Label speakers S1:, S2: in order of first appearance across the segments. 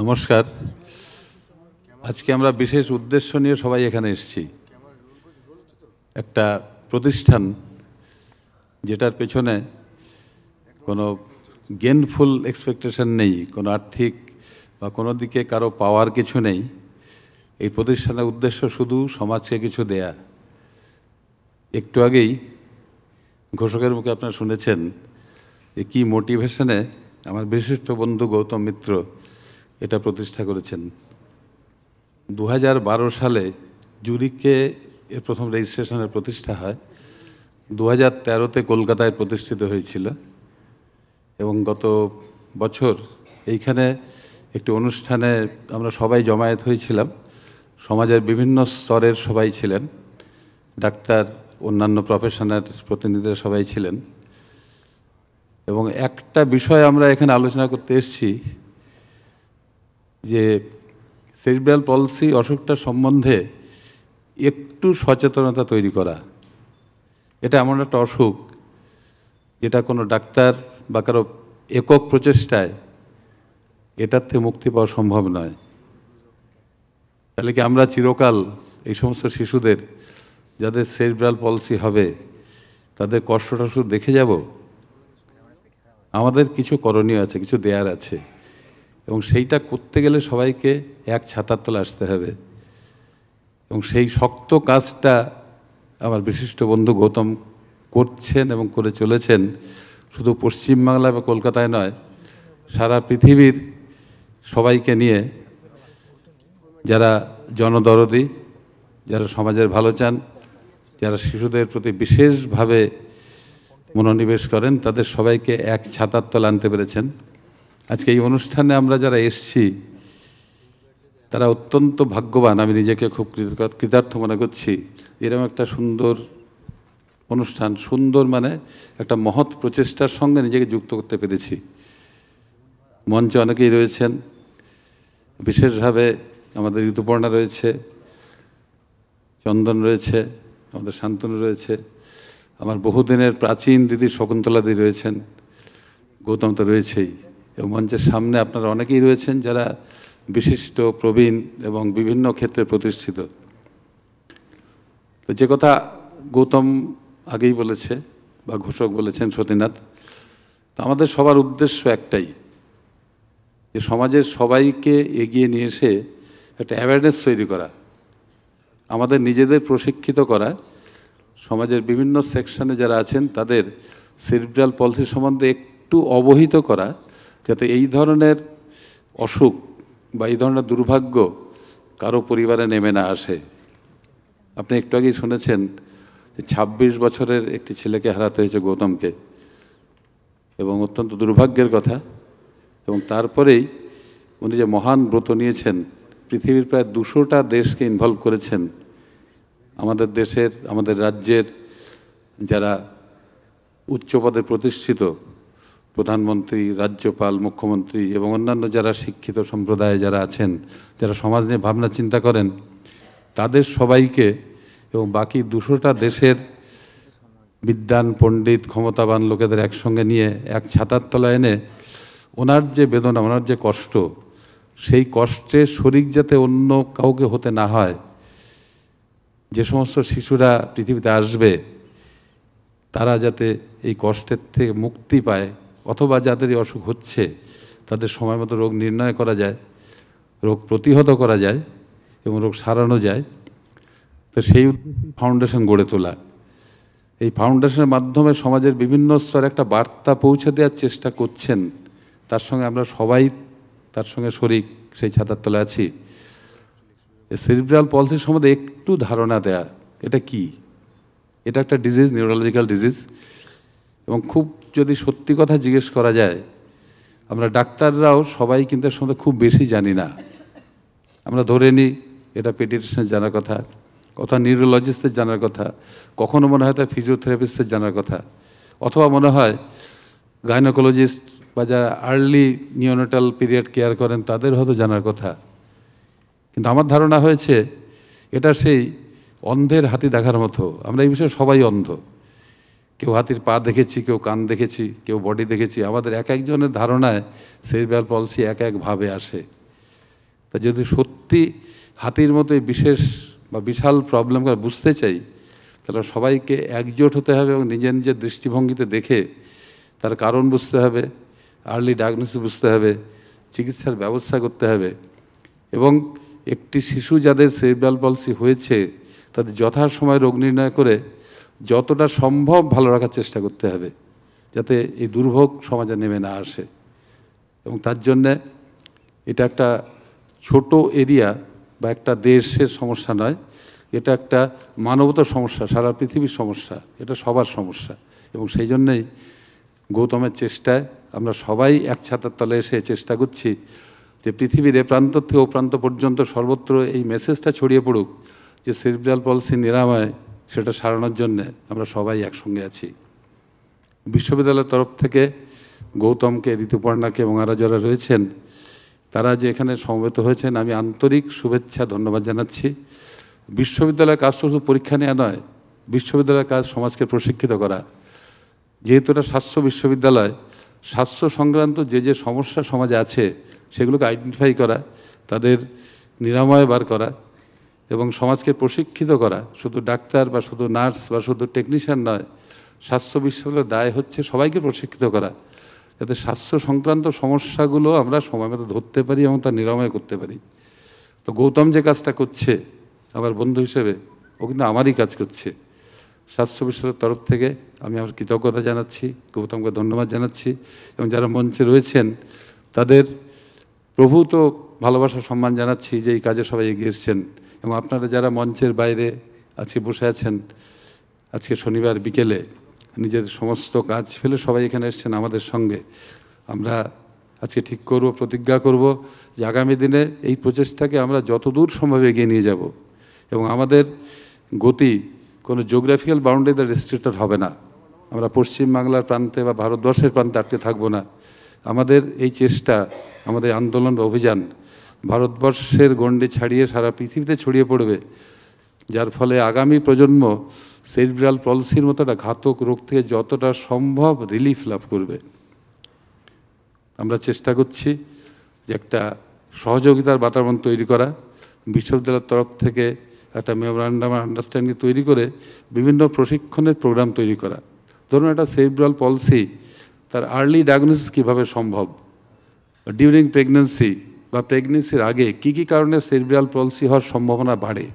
S1: নমস্কার আজকে আমরা বিশেষ উদ্দেশ্য নিয়ে সবাই এখানে এসেছি একটা প্রতিষ্ঠান যেটার পেছনে কোনো গেনফুল এক্সপেকটেশন নেই কোনো আর্থিক বা কোনো দিকে কারো পাওয়ার কিছু নেই এই প্রতিষ্ঠানের উদ্দেশ্য শুধু সমাজকে কিছু দেয়া একটু আগেই ঘোষকের মুখে আপনারা শুনেছেন যে কী মোটিভেশনে আমার বিশিষ্ট বন্ধু গৌতম মিত্র এটা প্রতিষ্ঠা করেছেন দু সালে জুরিকে এর প্রথম রেজিস্ট্রেশনের প্রতিষ্ঠা হয় দু হাজার তেরোতে কলকাতায় প্রতিষ্ঠিত হয়েছিল এবং গত বছর এইখানে একটি অনুষ্ঠানে আমরা সবাই জমায়েত হয়েছিলাম সমাজের বিভিন্ন স্তরের সবাই ছিলেন ডাক্তার অন্যান্য প্রফেশনের প্রতিনিধিরা সবাই ছিলেন এবং একটা বিষয় আমরা এখানে আলোচনা করতে এসেছি যে সেরিব্রাল পলসি অসুখটা সম্বন্ধে একটু সচেতনতা তৈরি করা এটা এমন একটা অসুখ যেটা কোনো ডাক্তার বা কারো একক প্রচেষ্টায় এটার থেকে মুক্তি পাওয়া সম্ভব নয় তাহলে কি আমরা চিরকাল এই সমস্ত শিশুদের যাদের সেরিব্রাল পলসি হবে তাদের কষ্টটা শুধু দেখে যাব আমাদের কিছু করণীয় আছে কিছু দেয়ার আছে এবং সেইটা করতে গেলে সবাইকে এক ছাতার তলে আসতে হবে এবং সেই শক্ত কাজটা আমার বিশিষ্ট বন্ধু গৌতম করছেন এবং করে চলেছেন শুধু পশ্চিমবাংলা বা কলকাতায় নয় সারা পৃথিবীর সবাইকে নিয়ে যারা জনদরদি যারা সমাজের ভালো চান যারা শিশুদের প্রতি বিশেষভাবে মনোনিবেশ করেন তাদের সবাইকে এক ছাতার তলে আনতে পেরেছেন আজকে এই অনুষ্ঠানে আমরা যারা এসছি তারা অত্যন্ত ভাগ্যবান আমি নিজেকে খুব কৃতার্থ মনে করছি এরকম একটা সুন্দর অনুষ্ঠান সুন্দর মানে একটা মহৎ প্রচেষ্টার সঙ্গে নিজেকে যুক্ত করতে পেরেছি মঞ্চে অনেকেই রয়েছেন বিশেষভাবে আমাদের ঋতুপর্ণা রয়েছে চন্দন রয়েছে আমাদের শান্তনু রয়েছে আমার বহুদিনের প্রাচীন দিদি শকুন্তলা দিদি রয়েছেন গৌতম তো রয়েছেই এবং মঞ্চের সামনে আপনারা অনেকেই রয়েছেন যারা বিশিষ্ট প্রবীণ এবং বিভিন্ন ক্ষেত্রে প্রতিষ্ঠিত তো যে কথা গৌতম আগেই বলেছে বা ঘোষক বলেছেন সতীনাথ তো আমাদের সবার উদ্দেশ্য একটাই যে সমাজের সবাইকে এগিয়ে নিয়ে এসে একটা অ্যাওয়ারনেস তৈরি করা আমাদের নিজেদের প্রশিক্ষিত করা সমাজের বিভিন্ন সেকশনে যারা আছেন তাদের সেরিব্রাল পলিসি সম্বন্ধে একটু অবহিত করা যাতে এই ধরনের অসুখ বা এই ধরনের দুর্ভাগ্য কারো পরিবারে নেমে না আসে আপনি একটু আগেই শুনেছেন যে ছাব্বিশ বছরের একটি ছেলেকে হারাতে হয়েছে গৌতমকে এবং অত্যন্ত দুর্ভাগ্যের কথা এবং তারপরেই উনি যে মহান ব্রত নিয়েছেন পৃথিবীর প্রায় দুশোটা দেশকে ইনভলভ করেছেন আমাদের দেশের আমাদের রাজ্যের যারা উচ্চপদে প্রতিষ্ঠিত প্রধানমন্ত্রী রাজ্যপাল মুখ্যমন্ত্রী এবং অন্যান্য যারা শিক্ষিত সম্প্রদায়ে যারা আছেন যারা সমাজ নিয়ে ভাবনা চিন্তা করেন তাদের সবাইকে এবং বাকি দুশোটা দেশের বিদ্যান পণ্ডিত ক্ষমতাবান লোকেদের একসঙ্গে নিয়ে এক ছাতার তলা এনে ওনার যে বেদনা ওনার যে কষ্ট সেই কষ্টে শরিক যাতে অন্য কাউকে হতে না হয় যে সমস্ত শিশুরা পৃথিবীতে আসবে তারা যাতে এই কষ্টের থেকে মুক্তি পায় অথবা যাদের এই অসুখ হচ্ছে তাদের সময় মতো রোগ নির্ণয় করা যায় রোগ প্রতিহত করা যায় এবং রোগ সারানো যায় তো সেই ফাউন্ডেশন গড়ে তোলা এই ফাউন্ডেশনের মাধ্যমে সমাজের বিভিন্ন স্তরে একটা বার্তা পৌঁছে দেওয়ার চেষ্টা করছেন তার সঙ্গে আমরা সবাই তার সঙ্গে শরিক সেই ছাতার তলে আছি সেরিব্রাল পলসির সম্বন্ধে একটু ধারণা দেয়া এটা কি এটা একটা ডিজিজ নিউরোলজিক্যাল ডিজিজ এবং খুব যদি সত্যি কথা জিজ্ঞেস করা যায় আমরা ডাক্তাররাও সবাই কিন্তু সঙ্গে খুব বেশি জানি না আমরা ধরে নিই এটা পেডিয়াট্রিশিয়ান জানার কথা অথবা নিউরোলজিস্টের জানার কথা কখনো মনে হয় তা ফিজিওথেরাপিস্টের জানার কথা অথবা মনে হয় গাইনোকোলজিস্ট বা যারা আর্লি নিওনেটাল পিরিয়ড কেয়ার করেন তাদের হয়তো জানার কথা কিন্তু আমার ধারণা হয়েছে এটা সেই অন্ধের হাতি দেখার মতো আমরা এই বিষয়ে সবাই অন্ধ কেউ হাতির পা দেখেছি কেউ কান দেখেছি কেউ বডি দেখেছি আমাদের এক একজনের ধারণায় সেরিব্রাল পলসি এক একভাবে আসে তা যদি সত্যি হাতির মতো বিশেষ বা বিশাল প্রবলেমকে বুঝতে চাই তাহলে সবাইকে একজোট হতে হবে এবং নিজের নিজের দৃষ্টিভঙ্গিতে দেখে তার কারণ বুঝতে হবে আর্লি ডায়াগনোসিস বুঝতে হবে চিকিৎসার ব্যবস্থা করতে হবে এবং একটি শিশু যাদের সেরিব্রাল পলসি হয়েছে তাদের যথাসময় রোগ নির্ণয় করে যতটা সম্ভব ভালো রাখার চেষ্টা করতে হবে যাতে এই দুর্ভোগ সমাজে নেমে না আসে এবং তার জন্যে এটা একটা ছোট এরিয়া বা একটা দেশের সমস্যা নয় এটা একটা মানবতার সমস্যা সারা পৃথিবীর সমস্যা এটা সবার সমস্যা এবং সেই জন্যেই গৌতমের চেষ্টায় আমরা সবাই এক ছাতার তলে এসে চেষ্টা করছি যে পৃথিবীর এ প্রান্ত থেকে ও প্রান্ত পর্যন্ত সর্বত্র এই মেসেজটা ছড়িয়ে পড়ুক যে সেরিব্রাল পলসি নিরাময় সেটা সারানোর জন্যে আমরা সবাই একসঙ্গে আছি বিশ্ববিদ্যালয়ের তরফ থেকে গৌতমকে ঋতুপর্ণাকে এবং আরা যারা রয়েছেন তারা যে এখানে সমবেত হয়েছেন আমি আন্তরিক শুভেচ্ছা ধন্যবাদ জানাচ্ছি বিশ্ববিদ্যালয়ের কাজ শুধু পরীক্ষা নেওয়া নয় বিশ্ববিদ্যালয়ের কাজ সমাজকে প্রশিক্ষিত করা যেহেতু এটা স্বাস্থ্য বিশ্ববিদ্যালয় স্বাস্থ্য সংক্রান্ত যে যে সমস্যা সমাজে আছে সেগুলোকে আইডেন্টিফাই করা তাদের নিরাময় বার করা এবং সমাজকে প্রশিক্ষিত করা শুধু ডাক্তার বা শুধু নার্স বা শুধু টেকনিশিয়ান নয় স্বাস্থ্য বিশ্ববিদ্যালয়ের দায় হচ্ছে সবাইকে প্রশিক্ষিত করা যাতে স্বাস্থ্য সংক্রান্ত সমস্যাগুলো আমরা সময় মতো ধরতে পারি এবং তা নিরাময় করতে পারি তো গৌতম যে কাজটা করছে আমার বন্ধু হিসেবে ও কিন্তু আমারই কাজ করছে স্বাস্থ্য বিশ্বের তরফ থেকে আমি আমার কৃতজ্ঞতা জানাচ্ছি গৌতমকে ধন্যবাদ জানাচ্ছি এবং যারা মঞ্চে রয়েছেন তাদের প্রভূত ভালোবাসা সম্মান জানাচ্ছি যে এই কাজে সবাই এগিয়ে এসছেন এবং আপনারা যারা মঞ্চের বাইরে আজকে বসে আছেন আজকে শনিবার বিকেলে নিজের সমস্ত কাজ ফেলে সবাই এখানে এসছেন আমাদের সঙ্গে আমরা আজকে ঠিক করব প্রতিজ্ঞা করব যে আগামী দিনে এই প্রচেষ্টাকে আমরা যতদূর সম্ভব এগিয়ে নিয়ে যাব এবং আমাদের গতি কোনো জিওগ্রাফিক্যাল বাউন্ডারিতে রেস্ট্রিক্টেড হবে না আমরা পশ্চিমবাংলার প্রান্তে বা ভারতবর্ষের প্রান্তে আটকে থাকবো না আমাদের এই চেষ্টা আমাদের আন্দোলন অভিযান ভারতবর্ষের গণ্ডে ছাড়িয়ে সারা পৃথিবীতে ছড়িয়ে পড়বে যার ফলে আগামী প্রজন্ম সেরিব্রাল পলসির মতো একটা ঘাতক রোগ থেকে যতটা সম্ভব রিলিফ লাভ করবে আমরা চেষ্টা করছি যে একটা সহযোগিতার বাতাবরণ তৈরি করা বিশ্ববিদ্যালয়ের তরফ থেকে একটা মেমোরান্ডাম আন্ডারস্ট্যান্ডিং তৈরি করে বিভিন্ন প্রশিক্ষণের প্রোগ্রাম তৈরি করা ধরুন একটা সেরিব্রাল পলসি তার আর্লি ডায়াগনোসিস কীভাবে সম্ভব ডিউরিং প্রেগনেন্সি বা প্রেগনেন্সির আগে কি কি কারণে সেরিব্রাল পলসি হওয়ার সম্ভাবনা বাড়ে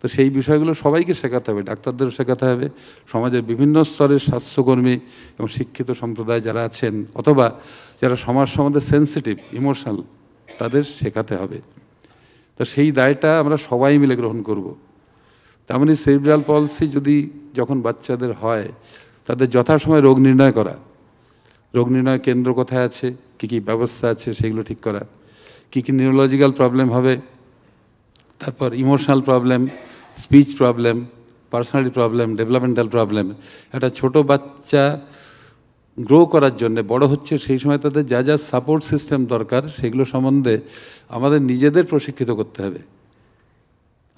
S1: তো সেই বিষয়গুলো সবাইকে শেখাতে হবে ডাক্তারদেরও শেখাতে হবে সমাজের বিভিন্ন স্তরের স্বাস্থ্যকর্মী এবং শিক্ষিত সম্প্রদায় যারা আছেন অথবা যারা সমাজ সম্বন্ধে সেন্সিটিভ ইমোশনাল তাদের শেখাতে হবে তো সেই দায়টা আমরা সবাই মিলে গ্রহণ করব। তেমনি সেরিব্রাল পলসি যদি যখন বাচ্চাদের হয় তাদের যথাসময়ে রোগ নির্ণয় করা রোগ নির্ণয় কেন্দ্র কোথায় আছে কী কী ব্যবস্থা আছে সেগুলো ঠিক করা কী কী নিউরোলজিক্যাল প্রবলেম হবে তারপর emotional problem speech problem personality problem developmental problem একটা ছোট বাচ্চা গ্রো করার জন্য বড় হচ্ছে সেই সময় তাদের যা যা সাপোর্ট সিস্টেম দরকার সেগুলো সম্বন্ধে আমাদের নিজেদের প্রশিক্ষিত করতে হবে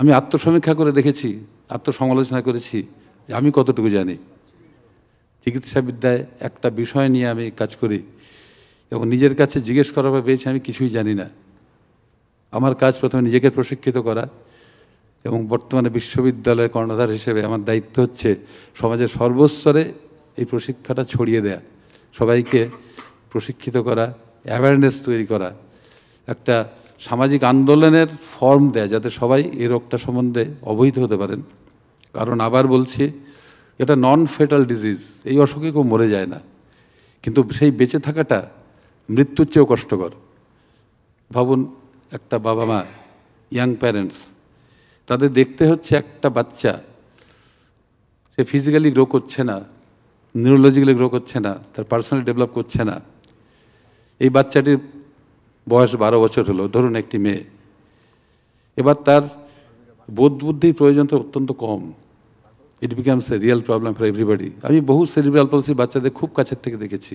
S1: আমি আত্মসমীক্ষা করে দেখেছি আত্মসমালোচনা করেছি যে আমি কতটুকু জানি চিকিৎসাবিদ্যায় একটা বিষয় নিয়ে আমি কাজ করি এবং নিজের কাছে জিজ্ঞেস বা পেয়েছি আমি কিছুই জানি না আমার কাজ প্রথমে নিজেকে প্রশিক্ষিত করা এবং বর্তমানে বিশ্ববিদ্যালয়ের কর্ণধার হিসেবে আমার দায়িত্ব হচ্ছে সমাজের সর্বস্তরে এই প্রশিক্ষাটা ছড়িয়ে দেয়া সবাইকে প্রশিক্ষিত করা অ্যাওয়ারনেস তৈরি করা একটা সামাজিক আন্দোলনের ফর্ম দেয় যাতে সবাই এই রোগটা সম্বন্ধে অবহিত হতে পারেন কারণ আবার বলছি এটা নন ফেটাল ডিজিজ এই অসুখে কেউ মরে যায় না কিন্তু সেই বেঁচে থাকাটা মৃত্যুর চেয়েও কষ্টকর ভাবুন একটা বাবা মা ইয়াং প্যারেন্টস তাদের দেখতে হচ্ছে একটা বাচ্চা সে ফিজিক্যালি গ্রো করছে না নিউরোলজিক্যালি গ্রো করছে না তার পার্সোনালি ডেভেলপ করছে না এই বাচ্চাটির বয়স বারো বছর হলো ধরুন একটি মেয়ে এবার তার বোধ বুদ্ধির তো অত্যন্ত কম it becomes a real problem for everybody আমি বহু সেরিব্রাল পলসি বাচ্চাদের খুব কাছের থেকে দেখেছি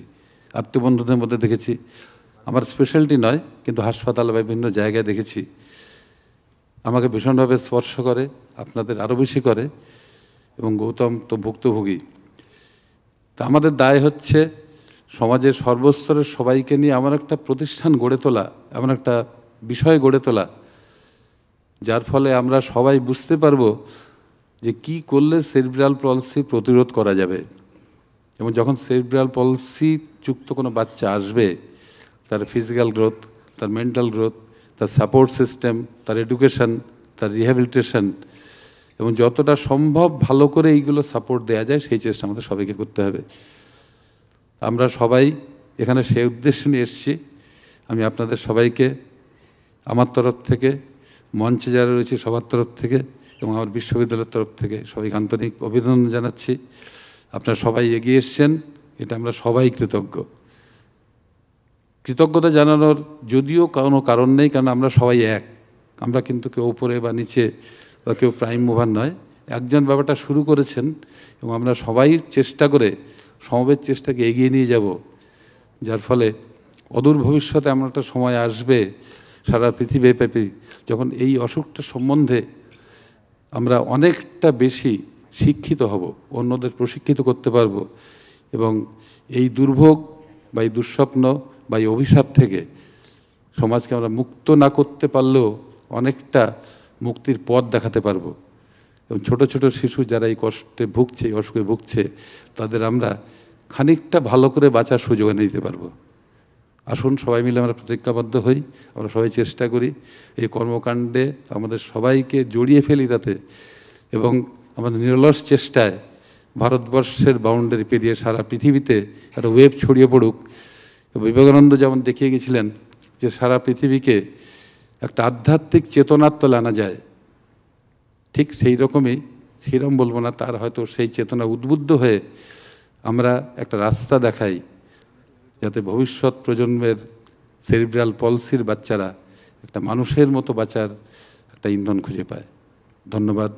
S1: আত্মীয় বন্ধুদের মধ্যে দেখেছি আমার স্পেশালিটি নয় কিন্তু হাসপাতাল বা বিভিন্ন জায়গায় দেখেছি আমাকে ভীষণভাবে স্পর্শ করে আপনাদের আরও বেশি করে এবং গৌতম তো ভুক্তভোগী তা আমাদের দায় হচ্ছে সমাজের সর্বস্তরের সবাইকে নিয়ে আমার একটা প্রতিষ্ঠান গড়ে তোলা এমন একটা বিষয় গড়ে তোলা যার ফলে আমরা সবাই বুঝতে পারবো যে কি করলে সেরব্রাল পলসি প্রতিরোধ করা যাবে এবং যখন সেরব্রাল পলসি যুক্ত কোনো বাচ্চা আসবে তার ফিজিক্যাল গ্রোথ তার মেন্টাল গ্রোথ তার সাপোর্ট সিস্টেম তার এডুকেশন তার রিহ্যাবিলিটেশন এবং যতটা সম্ভব ভালো করে এইগুলো সাপোর্ট দেওয়া যায় সেই চেষ্টা আমাদের সবাইকে করতে হবে আমরা সবাই এখানে সেই উদ্দেশ্য নিয়ে এসেছি আমি আপনাদের সবাইকে আমার তরফ থেকে মঞ্চে যারা রয়েছে সবার তরফ থেকে এবং আমার বিশ্ববিদ্যালয়ের তরফ থেকে সবাইকে আন্তরিক অভিনন্দন জানাচ্ছি আপনারা সবাই এগিয়ে এসছেন এটা আমরা সবাই কৃতজ্ঞ কৃতজ্ঞতা জানানোর যদিও কোনো কারণ নেই কারণ আমরা সবাই এক আমরা কিন্তু কেউ ওপরে বা নিচে বা কেউ প্রাইম মুভার নয় একজন ব্যাপারটা শুরু করেছেন এবং আমরা সবাই চেষ্টা করে সমবের চেষ্টাকে এগিয়ে নিয়ে যাব যার ফলে অদূর ভবিষ্যতে এমন একটা সময় আসবে সারা পৃথিবীব্যাপী যখন এই অসুখটা সম্বন্ধে আমরা অনেকটা বেশি শিক্ষিত হব অন্যদের প্রশিক্ষিত করতে পারব এবং এই দুর্ভোগ বা এই দুঃস্বপ্ন বা এই অভিশাপ থেকে সমাজকে আমরা মুক্ত না করতে পারলেও অনেকটা মুক্তির পথ দেখাতে পারবো এবং ছোটো ছোটো শিশু যারা এই কষ্টে ভুগছে এই অসুখে ভুগছে তাদের আমরা খানিকটা ভালো করে বাঁচার সুযোগ এনে দিতে পারবো আসুন সবাই মিলে আমরা প্রতিজ্ঞাবদ্ধ হই আমরা সবাই চেষ্টা করি এই কর্মকাণ্ডে আমাদের সবাইকে জড়িয়ে ফেলি তাতে এবং আমাদের নিরলস চেষ্টায় ভারতবর্ষের বাউন্ডারি পেরিয়ে সারা পৃথিবীতে একটা ওয়েব ছড়িয়ে পড়ুক বিবেকানন্দ যেমন দেখিয়ে গেছিলেন যে সারা পৃথিবীকে একটা আধ্যাত্মিক চেতনার তলে আনা যায় ঠিক সেই রকমই সেরম বলবো না তার হয়তো সেই চেতনা উদ্বুদ্ধ হয়ে আমরা একটা রাস্তা দেখাই যাতে ভবিষ্যৎ প্রজন্মের সেরিব্রাল পলসির বাচ্চারা একটা মানুষের মতো বাঁচার একটা ইন্ধন খুঁজে পায় ধন্যবাদ